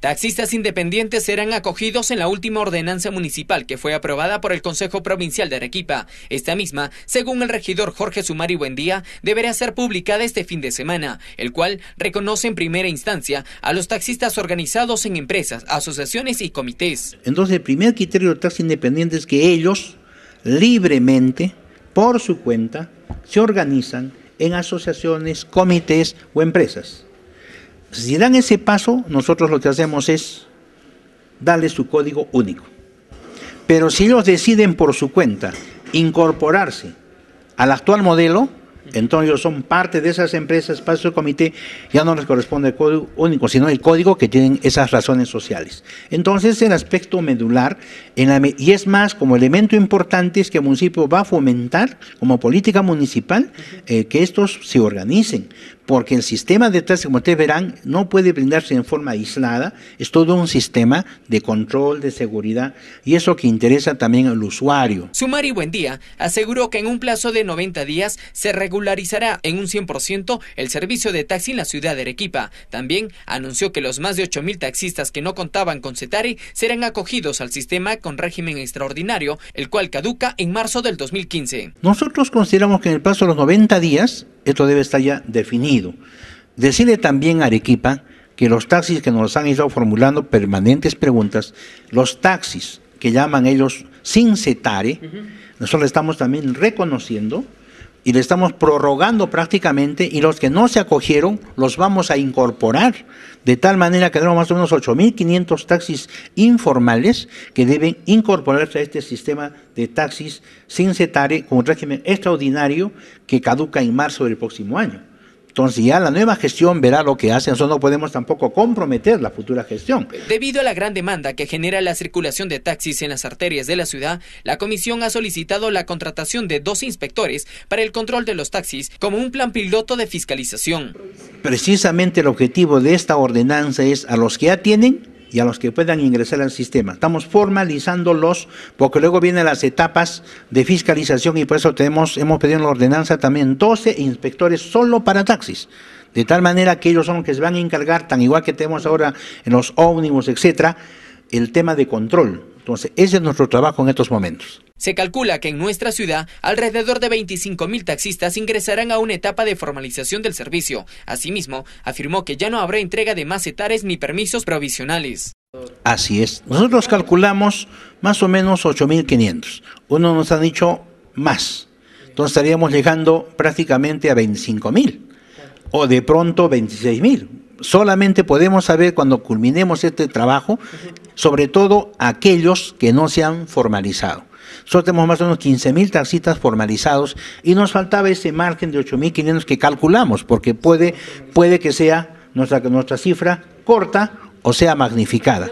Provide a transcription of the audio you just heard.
Taxistas independientes serán acogidos en la última ordenanza municipal que fue aprobada por el Consejo Provincial de Arequipa. Esta misma, según el regidor Jorge Sumari Buendía, deberá ser publicada este fin de semana, el cual reconoce en primera instancia a los taxistas organizados en empresas, asociaciones y comités. Entonces, el primer criterio de taxis independientes es que ellos libremente, por su cuenta, se organizan en asociaciones, comités o empresas si dan ese paso, nosotros lo que hacemos es darle su código único. Pero si ellos deciden por su cuenta incorporarse al actual modelo, entonces ellos son parte de esas empresas, parte del comité, ya no les corresponde el código único, sino el código que tienen esas razones sociales. Entonces el aspecto medular, y es más, como elemento importante es que el municipio va a fomentar como política municipal eh, que estos se organicen, porque el sistema de taxi, como ustedes verán, no puede brindarse en forma aislada, es todo un sistema de control, de seguridad, y eso que interesa también al usuario. Sumari Buendía aseguró que en un plazo de 90 días se regularizará en un 100% el servicio de taxi en la ciudad de Arequipa. También anunció que los más de 8.000 taxistas que no contaban con CETARI serán acogidos al sistema con régimen extraordinario, el cual caduca en marzo del 2015. Nosotros consideramos que en el plazo de los 90 días esto debe estar ya definido. Decirle también Arequipa que los taxis que nos han ido formulando permanentes preguntas, los taxis que llaman ellos sin setare nosotros estamos también reconociendo y le estamos prorrogando prácticamente y los que no se acogieron los vamos a incorporar, de tal manera que tenemos más o menos 8.500 taxis informales que deben incorporarse a este sistema de taxis sin CETARE con un régimen extraordinario que caduca en marzo del próximo año. Entonces ya la nueva gestión verá lo que hacen, nosotros no podemos tampoco comprometer la futura gestión. Debido a la gran demanda que genera la circulación de taxis en las arterias de la ciudad, la comisión ha solicitado la contratación de dos inspectores para el control de los taxis como un plan piloto de fiscalización. Precisamente el objetivo de esta ordenanza es a los que ya tienen y a los que puedan ingresar al sistema. Estamos formalizándolos porque luego vienen las etapas de fiscalización y por eso tenemos, hemos pedido en la ordenanza también 12 inspectores solo para taxis. De tal manera que ellos son los que se van a encargar, tan igual que tenemos ahora en los ómnibus, etcétera, el tema de control. Entonces, ese es nuestro trabajo en estos momentos. Se calcula que en nuestra ciudad alrededor de 25.000 taxistas ingresarán a una etapa de formalización del servicio. Asimismo, afirmó que ya no habrá entrega de más etares ni permisos provisionales. Así es. Nosotros calculamos más o menos 8.500. Uno nos ha dicho más. Entonces estaríamos llegando prácticamente a 25.000 o de pronto 26.000. Solamente podemos saber cuando culminemos este trabajo, sobre todo aquellos que no se han formalizado. Solo tenemos más o menos 15.000 taxistas formalizados y nos faltaba ese margen de 8.500 que calculamos, porque puede, que sea nuestra cifra corta o sea magnificada.